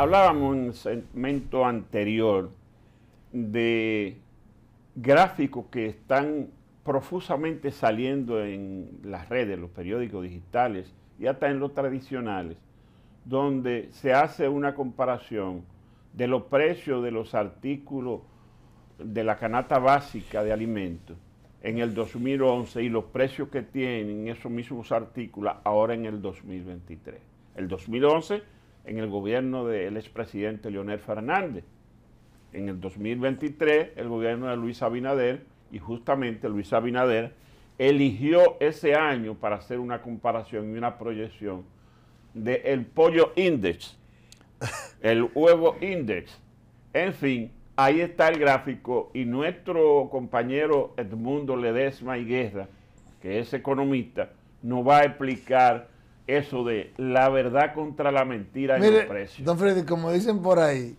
Hablábamos en el segmento anterior de gráficos que están profusamente saliendo en las redes, los periódicos digitales y hasta en los tradicionales, donde se hace una comparación de los precios de los artículos de la canasta básica de alimentos en el 2011 y los precios que tienen esos mismos artículos ahora en el 2023. El 2011 en el gobierno del expresidente Leonel Fernández. En el 2023, el gobierno de Luis Abinader, y justamente Luis Abinader, eligió ese año para hacer una comparación y una proyección del pollo index, el huevo index. En fin, ahí está el gráfico y nuestro compañero Edmundo Ledesma guerra que es economista, nos va a explicar eso de la verdad contra la mentira y el Don Freddy, como dicen por ahí,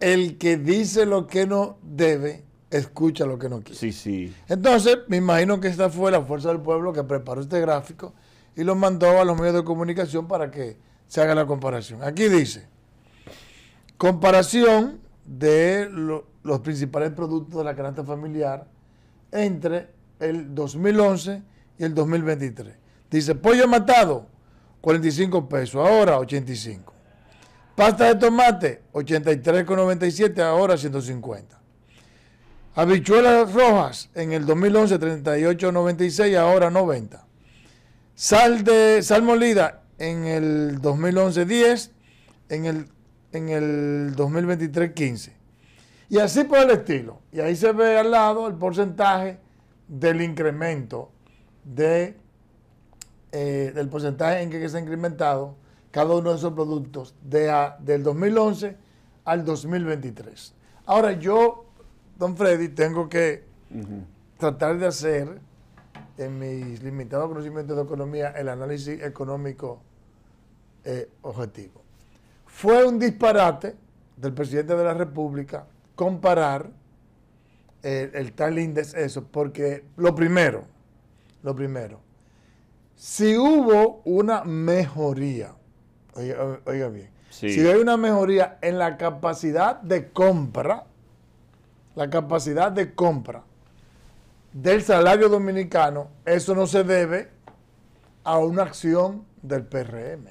el que dice lo que no debe, escucha lo que no quiere. Sí, sí. Entonces, me imagino que esta fue la fuerza del pueblo que preparó este gráfico y lo mandó a los medios de comunicación para que se haga la comparación. Aquí dice, comparación de los principales productos de la canasta familiar entre el 2011 y el 2023. Dice, pollo matado, 45 pesos, ahora 85. Pasta de tomate, 83,97, ahora 150. Habichuelas rojas, en el 2011, 38,96, ahora 90. Sal, de, sal molida, en el 2011, 10, en el, en el 2023, 15. Y así por el estilo. Y ahí se ve al lado el porcentaje del incremento de eh, del porcentaje en que se ha incrementado cada uno de esos productos de del 2011 al 2023. Ahora yo, don Freddy, tengo que tratar de hacer en mis limitados conocimientos de economía el análisis económico eh, objetivo. Fue un disparate del presidente de la República comparar el, eh, el tal índice, eso, porque lo primero, lo primero, si hubo una mejoría, oiga, bien, si hay una mejoría en la capacidad de compra, la capacidad de compra del salario dominicano, eso no se debe a una acción del PRM,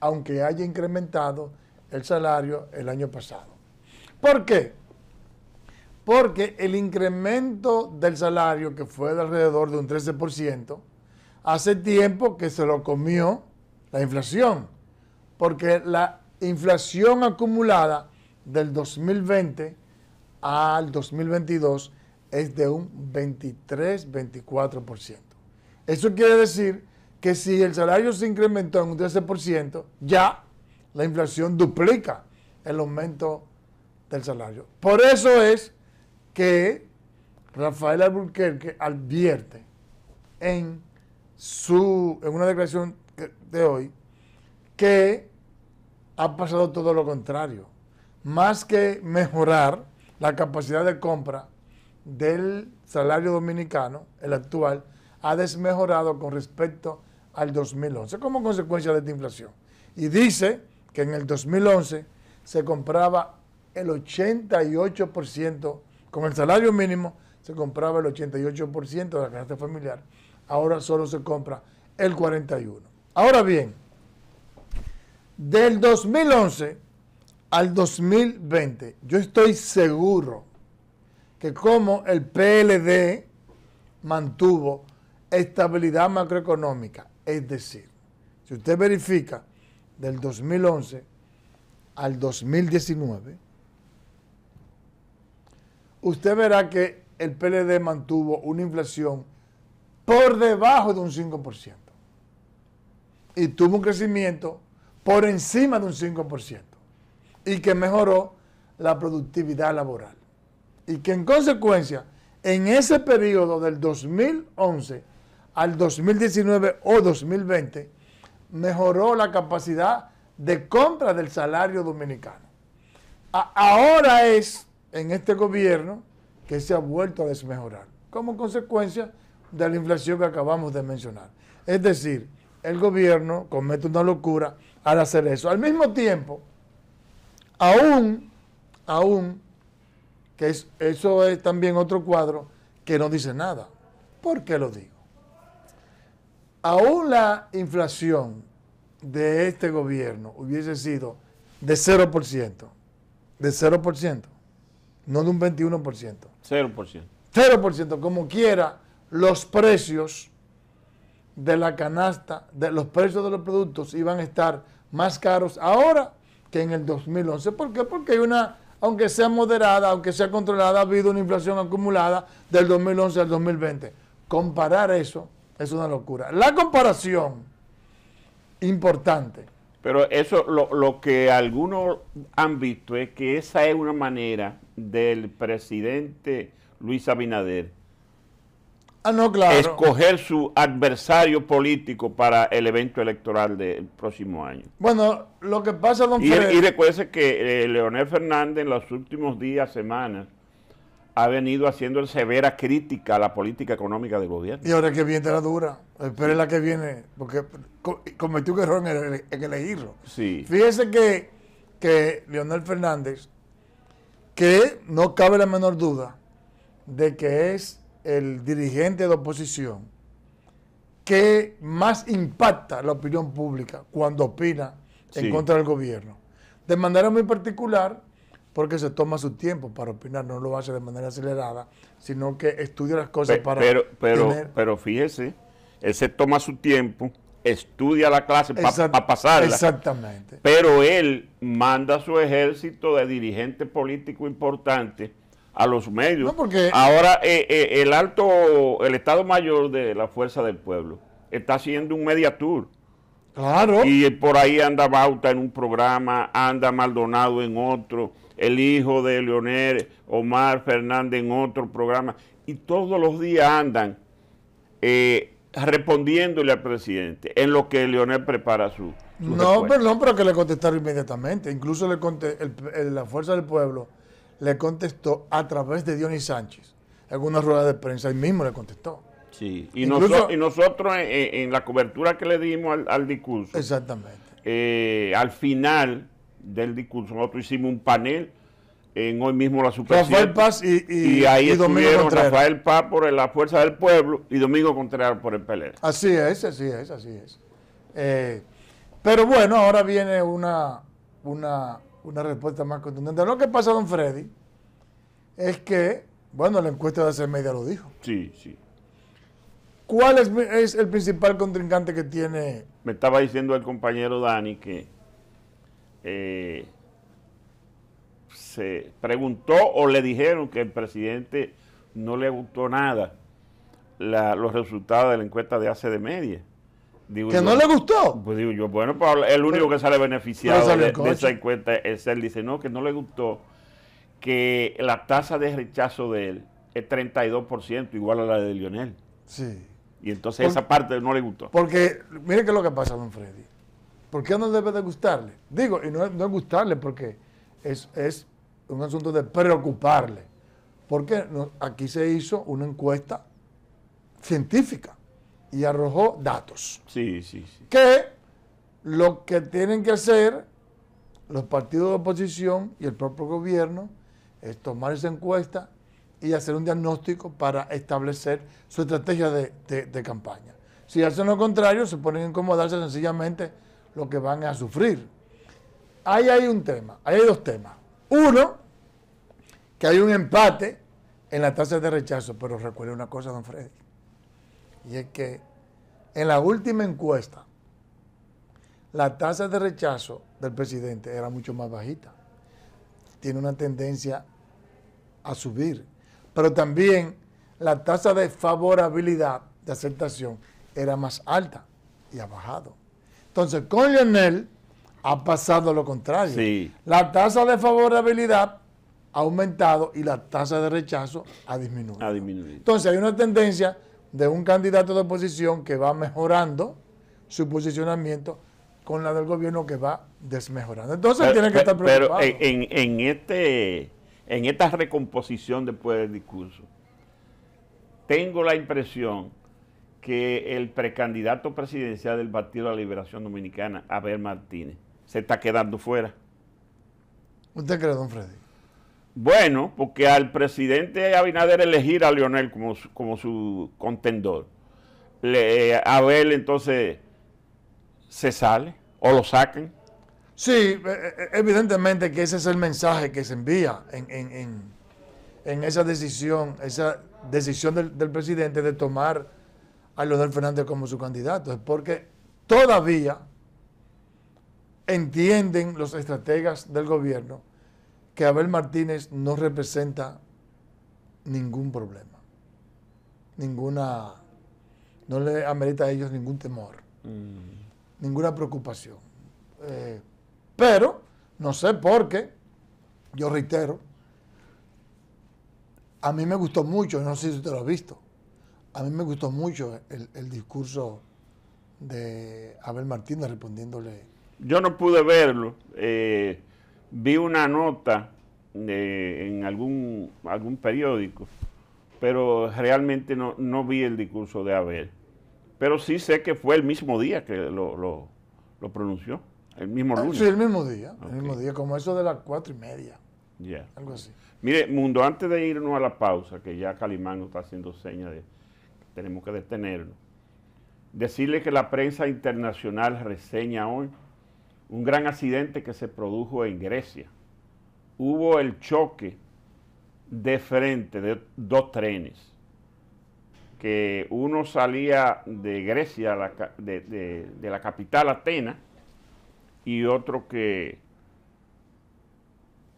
aunque haya incrementado el salario el año pasado. ¿Por qué? Porque el incremento del salario, que fue de alrededor de un 13%, hace tiempo que se lo comió la inflación, porque la inflación acumulada del 2020 al 2022 es de un 23-24%. Eso quiere decir que si el salario se incrementó en un 13%, ya la inflación duplica el aumento del salario. Por eso es que Rafael Alburquerque advierte en su, en una declaración de hoy que ha pasado todo lo contrario. Más que mejorar la capacidad de compra del salario dominicano, el actual, ha desmejorado con respecto al 2011 como consecuencia de esta inflación. Y dice que en el 2011 se compraba el 88%, con el salario mínimo se compraba el 88% de la canasta familiar ahora solo se compra el 41. Ahora bien, del 2011 al 2020, yo estoy seguro que como el PLD mantuvo estabilidad macroeconómica, es decir, si usted verifica del 2011 al 2019, usted verá que el PLD mantuvo una inflación por debajo de un 5%. Y tuvo un crecimiento por encima de un 5%. Y que mejoró la productividad laboral. Y que en consecuencia, en ese periodo del 2011 al 2019 o 2020, mejoró la capacidad de compra del salario dominicano. ahora es en este gobierno que se ha vuelto a desmejorar. Como consecuencia, de la inflación que acabamos de mencionar. Es decir, el gobierno comete una locura al hacer eso. Al mismo tiempo, aún, aún, que eso es también otro cuadro que no dice nada. ¿Por qué lo digo? Aún la inflación de este gobierno hubiese sido de 0%, de 0%, no de un 21%. 0%. 0%, como quiera, los precios de la canasta, de los precios de los productos iban a estar más caros ahora que en el 2011. ¿Por qué? Porque hay una, aunque sea moderada, aunque sea controlada, ha habido una inflación acumulada del 2011 al 2020. Comparar eso es una locura. La comparación, importante. Pero eso, lo, lo que algunos han visto es que esa es una manera del presidente Luis Abinader Ah, escoger su adversario político para el evento electoral del próximo año. Bueno, lo que pasa, don y, y recuerde que eh, Leonel Fernández en los últimos días, semanas, ha venido haciendo severa crítica a la política económica del gobierno. Y ahora que viene la dura, espere la que viene, porque cometió un error en, elegirlo. Sí. Fíjese que, que Leonel Fernández, que no cabe la menor duda de que es el dirigente de oposición que más impacta la opinión pública cuando opina en contra del gobierno. De manera muy particular, porque se toma su tiempo para opinar, no lo hace de manera acelerada, sino que estudia las cosas para... Pero, pero, pero fíjese, él se toma su tiempo, estudia la clase para pasar pasarla. Exactamente. Pero él manda su ejército de dirigente político importante a los medios. Ahora eh, eh, el alto, el Estado Mayor de la Fuerza del Pueblo está haciendo un media tour. Claro. Y por ahí anda Bauta en un programa, anda Maldonado en otro, el hijo de Leonel, Omar Fernández en otro programa. Y todos los días andan eh, respondiéndole al presidente en lo que Leonel prepara su... no, perdón, pero que le contestaron inmediatamente. Incluso le la Fuerza del Pueblo le contestó a través de Dionis Sánchez. una rueda de prensa, él mismo le contestó. Sí, y, y nosotros en, la cobertura que le dimos al, discurso. Exactamente. Eh, al final del discurso, nosotros hicimos un panel en hoy mismo la Super Rafael Paz y, y ahí Rafael Paz por la Fuerza del Pueblo y Domingo Contreras por el PLD. E. Así es, así es, así es. Eh, pero bueno, ahora viene una, una una respuesta más contundente. Lo que pasa, don Freddy, es que, bueno, la encuesta de hace media lo dijo. Sí, sí. ¿Cuál es, el principal contrincante que tiene? Me estaba diciendo el compañero Dani que eh, se preguntó o le dijeron que el presidente no le gustó nada los resultados de la encuesta de hace de media. ¿Que no le gustó? Pues digo yo, bueno, pues, el único que sale beneficiado de, esa encuesta es él. Dice, no, que no le gustó que la tasa de rechazo de él es 32%, igual a la de Lionel. Sí. Y entonces esa parte no le gustó. Porque, mire qué es lo que pasa, don Freddy. ¿Por qué no debe de gustarle? Digo, y no, no es gustarle porque es, es un asunto de preocuparle. Porque aquí se hizo una encuesta científica y arrojó datos. Sí, sí, sí. Que lo que tienen que hacer los partidos de oposición y el propio gobierno es tomar esa encuesta y hacer un diagnóstico para establecer su estrategia de, campaña. Si hacen lo contrario, se ponen incomodarse sencillamente lo que van a sufrir. Ahí hay un tema, hay dos temas. Uno, que hay un empate en la tasa de rechazo, pero recuerde una cosa, don Freddy y es que en la última encuesta, la tasa de rechazo del presidente era mucho más bajita. Tiene una tendencia a subir. Pero también la tasa de favorabilidad, de aceptación, era más alta y ha bajado. Entonces, con Lionel ha pasado lo contrario. La tasa de favorabilidad ha aumentado y la tasa de rechazo Ha disminuido. Entonces, hay una tendencia de un candidato de oposición que va mejorando su posicionamiento con la del gobierno que va desmejorando. Entonces tiene que estar Pero en, este, en esta recomposición después del discurso, tengo la impresión que el precandidato presidencial del Partido de la Liberación Dominicana, Abel Martínez, se está quedando fuera. ¿Usted cree, don Freddy? bueno, porque al presidente Abinader elegir a Leonel como su, como su contendor, le, él eh, entonces se sale o lo saquen. Sí, eh, eh, evidentemente que ese es el mensaje que se envía en, esa decisión, esa decisión del, presidente de tomar a Leonel Fernández como su candidato. Es porque todavía entienden los estrategas del gobierno que Abel Martínez no representa ningún problema, ninguna, no le amerita a ellos ningún temor, mm. ninguna preocupación. Eh, pero, no sé por qué, yo reitero, a mí me gustó mucho, no sé si usted lo ha visto, a mí me gustó mucho el, discurso de Abel Martínez respondiéndole. Yo no pude verlo. Eh, vi una nota eh, en algún, algún periódico, pero realmente no, vi el discurso de Abel. Pero sí sé que fue el mismo día que lo, pronunció, el mismo ah, lunes. Sí, el mismo día, el mismo día, como eso de las cuatro y media. Ya. Algo así. Mire, Mundo, antes de irnos a la pausa, que ya Calimán nos está haciendo señas de que tenemos que detenerlo, decirle que la prensa internacional reseña hoy un gran accidente que se produjo en Grecia. Hubo el choque de frente de dos trenes, que uno salía de Grecia, de, de la capital Atenas, y otro que...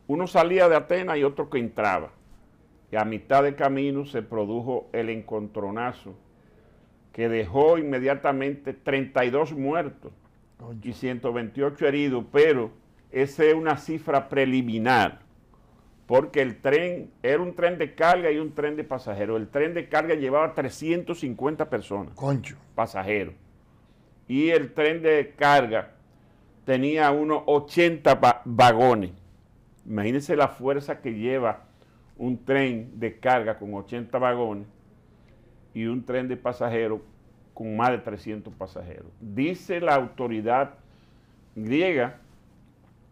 Uno salía de Atenas y otro que entraba. Y a mitad de camino se produjo el encontronazo que dejó inmediatamente 32 muertos y 128 heridos, pero esa es una cifra preliminar, porque el tren era un tren de carga y un tren de pasajeros. El tren de carga llevaba 350 personas, pasajeros, y el tren de carga tenía unos 80 vagones. Imagínense la fuerza que lleva un tren de carga con 80 vagones y un tren de pasajeros con más de 300 pasajeros. Dice la autoridad griega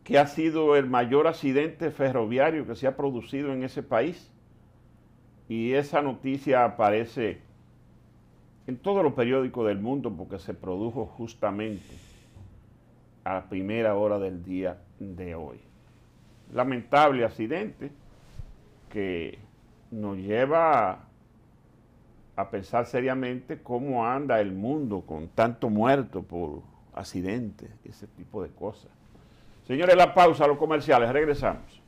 que ha sido el mayor accidente ferroviario que se ha producido en ese país y esa noticia aparece en todos los periódicos del mundo porque se produjo justamente a la primera hora del día de hoy. Lamentable accidente que nos lleva a pensar seriamente cómo anda el mundo con tanto muerto por accidentes, ese tipo de cosas. Señores, la pausa, los comerciales, regresamos.